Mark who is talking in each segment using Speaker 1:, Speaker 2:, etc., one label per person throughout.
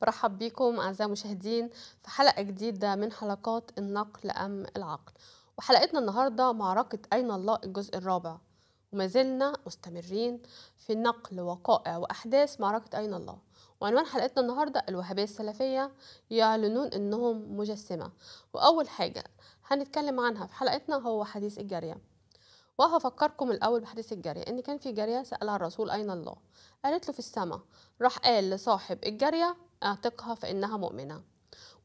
Speaker 1: برحب بيكم أعزائي المشاهدين في حلقة جديدة من حلقات النقل أم العقل وحلقتنا النهاردة معركة أين الله الجزء الرابع وما زلنا مستمرين في نقل وقائع وأحداث معركة أين الله وعنوان حلقتنا النهاردة الوهابية السلفية يعلنون أنهم مجسمة وأول حاجة هنتكلم عنها في حلقتنا هو حديث الجارية وهفكركم الأول بحديث الجارية إن كان في جارية سألها الرسول أين الله قالت له في السماء راح قال لصاحب الجارية اعتقها فإنها مؤمنة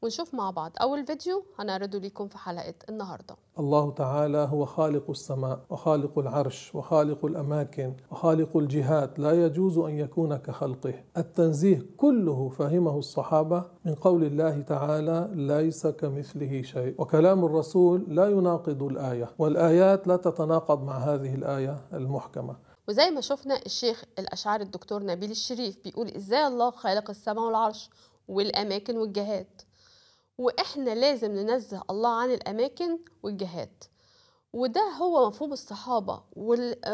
Speaker 1: ونشوف مع بعض أول فيديو هنعرضه لكم في حلقة النهاردة
Speaker 2: الله تعالى هو خالق السماء وخالق العرش وخالق الأماكن وخالق الجهات لا يجوز أن يكون كخلقه التنزيه كله فهمه الصحابة من قول الله تعالى ليس كمثله شيء وكلام الرسول لا يناقض الآية والآيات لا تتناقض مع هذه الآية المحكمة
Speaker 1: وزي ما شفنا الشيخ الأشعري الدكتور نبيل الشريف بيقول إزاي الله خالق السماء والعرش والأماكن والجهات وإحنا لازم ننزه الله عن الأماكن والجهات وده هو مفهوم الصحابة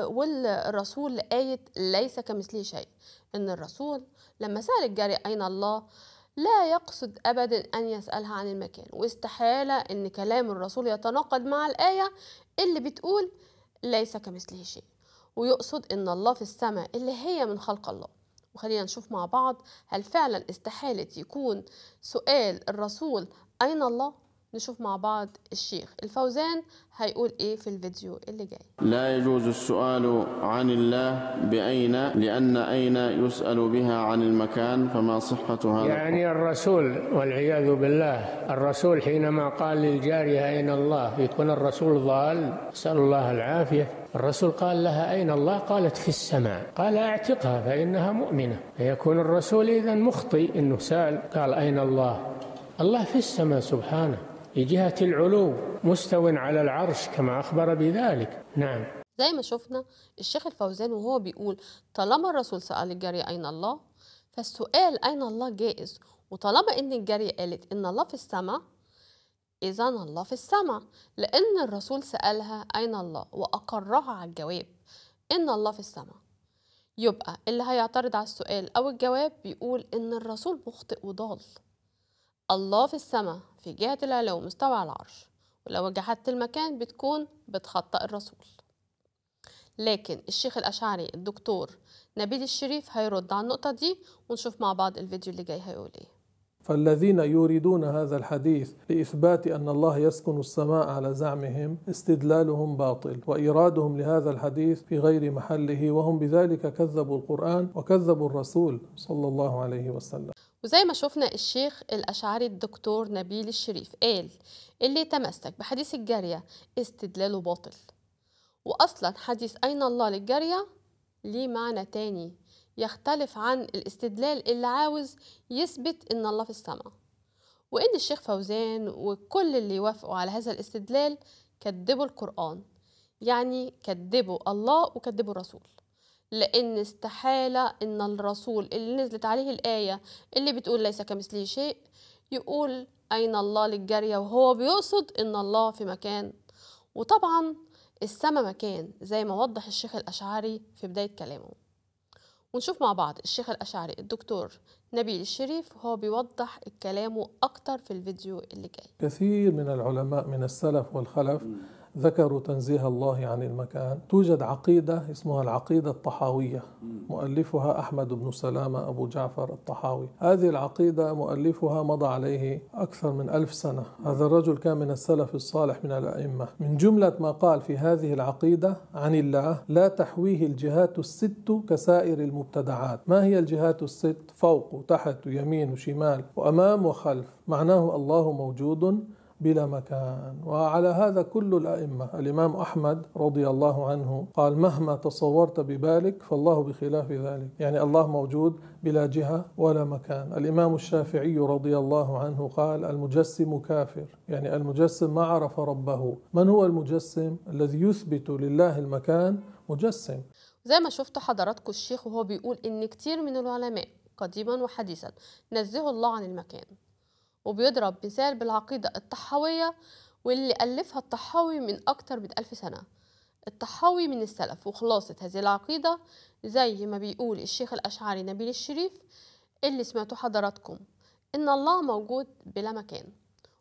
Speaker 1: والرسول لآية ليس كمثله شيء إن الرسول لما سأل الجاري أين الله لا يقصد أبدا أن يسألها عن المكان واستحالة أن كلام الرسول يتناقض مع الآية اللي بتقول ليس كمثله شيء ويقصد إن الله في السماء اللي هي من خلق الله وخلينا نشوف مع بعض هل فعلا استحالة يكون سؤال الرسول أين الله نشوف مع بعض الشيخ الفوزان هيقول ايه في الفيديو اللي جاي
Speaker 2: لا يجوز السؤال عن الله بأين لأن أين يسأل بها عن المكان فما صحة هذا يعني الرسول والعياذ بالله الرسول حينما قال للجارية أين الله يكون الرسول ضال اسال الله العافية الرسول قال لها أين الله قالت في السماء قال اعتقها فإنها مؤمنة فيكون الرسول إذا مخطي أنه سأل قال أين الله الله في السماء سبحانه في جهة العلو مستو على العرش كما أخبر بذلك نعم
Speaker 1: زي ما شفنا الشيخ الفوزان وهو بيقول طالما الرسول سأل الجارية أين الله فالسؤال أين الله جائز وطالما إن الجارية قالت إن الله في السماء إذا الله في السماء لأن الرسول سألها أين الله وأقرها على الجواب إن الله في السماء يبقى اللي هيعترض على السؤال أو الجواب بيقول إن الرسول مخطئ وضال الله في السماء في جهة العلو مستوى على العرش ولو جحدت المكان بتكون بتخطأ الرسول لكن الشيخ الأشعري الدكتور نبيل الشريف هيرد على النقطة دي ونشوف مع بعض الفيديو اللي جاي هيقول ايه
Speaker 2: فالذين يريدون هذا الحديث لإثبات أن الله يسكن السماء على زعمهم استدلالهم باطل وإيرادهم لهذا الحديث في غير محله وهم بذلك كذبوا القرآن وكذبوا الرسول صلى الله عليه وسلم
Speaker 1: وزي ما شفنا الشيخ الأشعري الدكتور نبيل الشريف قال اللي تمسك بحديث الجارية استدلاله باطل وأصلا حديث أين الله للجارية ليه معنى تاني يختلف عن الاستدلال اللي عاوز يثبت ان الله في السماء وان الشيخ فوزان وكل اللي يوافقوا على هذا الاستدلال كذبوا القرآن يعني كذبوا الله وكذبوا الرسول لأن استحالة إن الرسول اللي نزلت عليه الآية اللي بتقول ليس كمثله شيء يقول أين الله للجارية وهو بيقصد إن الله في مكان وطبعا السماء مكان زي ما وضح الشيخ الأشعري في بداية كلامه ونشوف مع بعض الشيخ الأشعري الدكتور نبيل الشريف هو بيوضح كلامه أكتر في الفيديو اللي
Speaker 2: جاي كثير من العلماء من السلف والخلف ذكروا تنزيه الله عن المكان توجد عقيدة اسمها العقيدة الطحاوية مؤلفها أحمد بن سلامة أبو جعفر الطحاوي هذه العقيدة مؤلفها مضى عليه أكثر من ألف سنة هذا الرجل كان من السلف الصالح من الأئمة من جملة ما قال في هذه العقيدة عن الله لا تحويه الجهات الست كسائر المبتدعات ما هي الجهات الست فوق وتحت ويمين وشمال وأمام وخلف معناه الله موجود بلا مكان وعلى هذا كل الأئمة الإمام أحمد رضي الله عنه قال مهما تصورت ببالك فالله بخلاف ذلك يعني الله موجود بلا جهة ولا مكان الإمام الشافعي رضي الله عنه قال المجسم كافر يعني المجسم ما عرف ربه من هو المجسم الذي يثبت لله المكان مجسم
Speaker 1: زي ما شفت حضراتكم الشيخ وهو بيقول إن كتير من العلماء قديما وحديثا نزهوا الله عن المكان وبيضرب مثال بالعقيدة الطحاوية واللي ألفها الطحاوي من أكتر من ألف سنة الطحاوي من السلف وخلاصة هذه العقيدة زي ما بيقول الشيخ الأشعري نبيل الشريف اللي سمعتوا حضراتكم إن الله موجود بلا مكان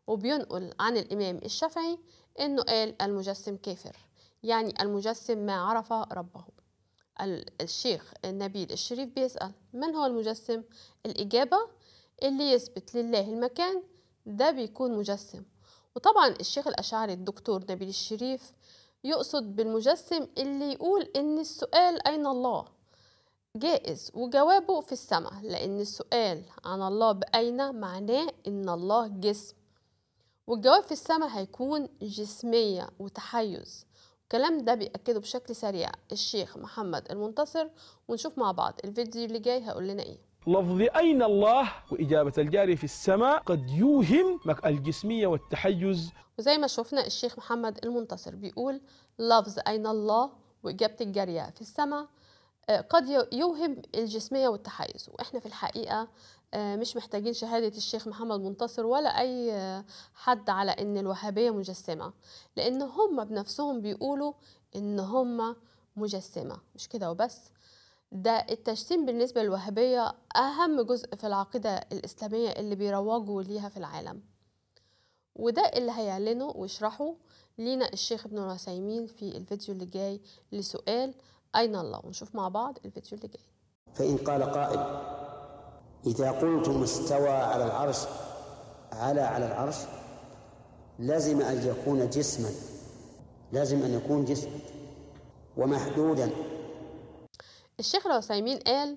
Speaker 1: وبينقل عن الإمام الشافعي إنه قال المجسم كافر يعني المجسم ما عرف ربه الشيخ نبيل الشريف بيسأل من هو المجسم؟ الإجابة اللي يثبت لله المكان ده بيكون مجسم وطبعا الشيخ الأشعري الدكتور نبيل الشريف يقصد بالمجسم اللي يقول إن السؤال أين الله جائز وجوابه في السماء لأن السؤال عن الله بأين معناه إن الله جسم والجواب في السماء هيكون جسمية وتحيز الكلام ده بيأكده بشكل سريع الشيخ محمد المنتصر ونشوف مع بعض الفيديو اللي جاي هقول لنا ايه
Speaker 2: لفظ أين الله وإجابة الجاري في السماء قد يوهم الجسمية والتحيز
Speaker 1: وزي ما شفنا الشيخ محمد المنتصر بيقول لفظ أين الله وإجابة الجارية في السماء آه، قد يوهم الجسمية والتحيز وإحنا في الحقيقة آه، مش محتاجين شهادة الشيخ محمد منتصر ولا أي آه، حد على إن الوهابية مجسمة لأن هم بنفسهم بيقولوا إن هم مجسمة مش كده وبس ده التشتيم بالنسبة للوهابية أهم جزء في العقيدة الإسلامية اللي بيروجوا ليها في العالم وده اللي هيعلنه ويشرحه لينا الشيخ ابن العثيمين في الفيديو اللي جاي لسؤال أين الله ونشوف مع بعض الفيديو اللي جاي فإن قال قائل إذا قلت مستوى على العرش على على العرش لازم أن يكون جسما لازم أن يكون جسما ومحدودا الشيخ العثيمين قال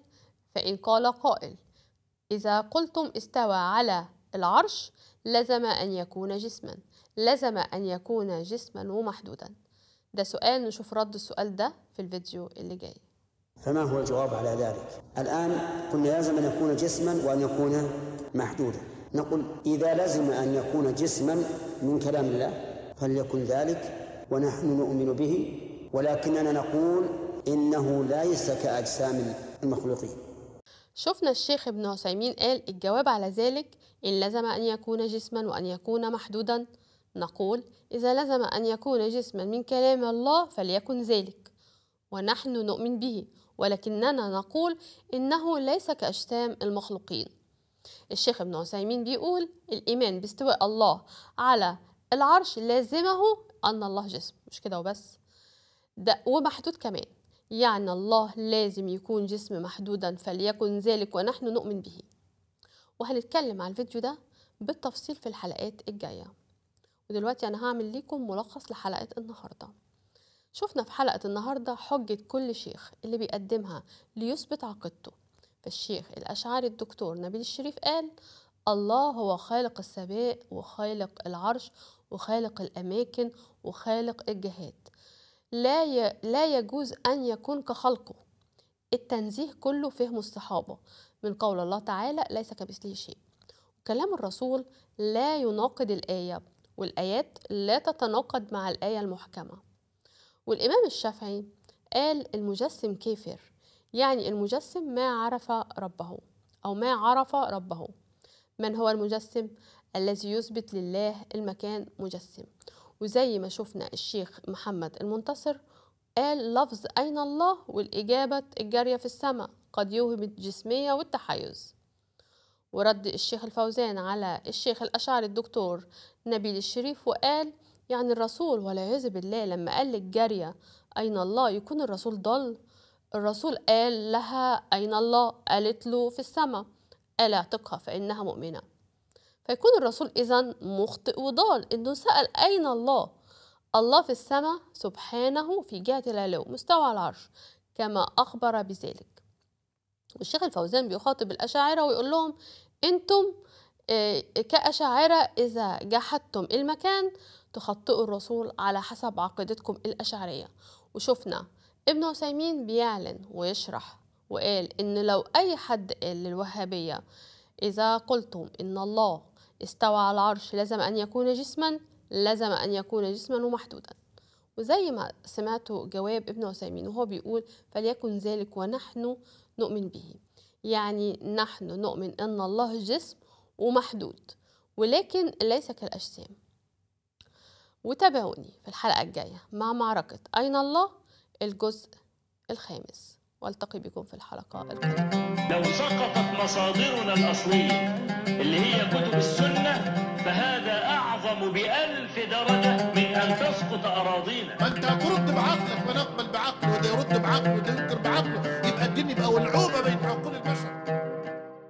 Speaker 1: فإن قال قائل إذا قلتم استوى على العرش لزم أن يكون جسما لزم أن يكون جسما ومحدودا ده سؤال نشوف رد السؤال ده في الفيديو اللي جاي فما هو الجواب على ذلك الآن قلنا لازم أن يكون جسما وأن يكون محدودا نقول إذا لزم أن يكون جسما من كلام الله فليكن ذلك ونحن نؤمن به ولكننا نقول إنه ليس كأجسام المخلوقين شفنا الشيخ ابن عثيمين قال الجواب على ذلك إن لزم أن يكون جسما وأن يكون محدودا نقول إذا لزم أن يكون جسما من كلام الله فليكن ذلك ونحن نؤمن به ولكننا نقول إنه ليس كأجسام المخلوقين الشيخ ابن عثيمين بيقول الإيمان باستواء الله على العرش لازمه أن الله جسم مش كده وبس ده ومحدود كمان يعني الله لازم يكون جسم محدودا فليكن ذلك ونحن نؤمن به وهنتكلم على الفيديو ده بالتفصيل في الحلقات الجاية ودلوقتي أنا هعمل ليكم ملخص لحلقة النهاردة شفنا في حلقة النهاردة حجة كل شيخ اللي بيقدمها ليثبت عقيدته فالشيخ الأشعري الدكتور نبيل الشريف قال الله هو خالق السماء وخالق العرش وخالق الأماكن وخالق الجهات لا ي... لا يجوز أن يكون كخلقه التنزيه كله فهم الصحابة من قول الله تعالى ليس كمثله شيء كلام الرسول لا يناقض الآية والآيات لا تتناقض مع الآية المحكمة والإمام الشافعي قال المجسم كافر يعني المجسم ما عرف ربه أو ما عرف ربه من هو المجسم الذي يثبت لله المكان مجسم وزي ما شفنا الشيخ محمد المنتصر قال لفظ أين الله والإجابة الجارية في السماء قد يوهم الجسمية والتحيز ورد الشيخ الفوزان على الشيخ الأشعري الدكتور نبيل الشريف وقال يعني الرسول ولا والعياذ بالله لما قال للجارية أين الله يكون الرسول ضل الرسول قال لها أين الله قالت له في السماء ألا اعتقها فإنها مؤمنة فيكون الرسول إذا مخطئ وضال إنه سأل أين الله الله في السماء سبحانه في جهة العلو مستوى العرش كما أخبر بذلك والشيخ الفوزان بيخاطب الأشاعرة ويقول لهم أنتم آه، كأشاعرة إذا جحدتم المكان تخطئوا الرسول على حسب عقيدتكم الأشعرية وشفنا ابن عثيمين بيعلن ويشرح وقال إن لو أي حد قال للوهابية إذا قلتم إن الله استوى على العرش لزم أن يكون جسما لزم أن يكون جسما ومحدودا وزي ما سمعتوا جواب ابن عثيمين وهو بيقول فليكن ذلك ونحن نؤمن به يعني نحن نؤمن أن الله جسم ومحدود ولكن ليس كالأجسام وتابعوني في الحلقة الجاية مع معركة أين الله الجزء الخامس والتقي بكم في الحلقه القادمه لو سقطت مصادرنا الاصليه اللي هي كتب السنه فهذا اعظم بألف درجه من
Speaker 2: ان تسقط اراضينا ما انت هترد بعقلك ونقبل بعقله وده يرد بعقله وده ينكر بعقله يبقى الدين يبقى ولعوبه بين عقول البشر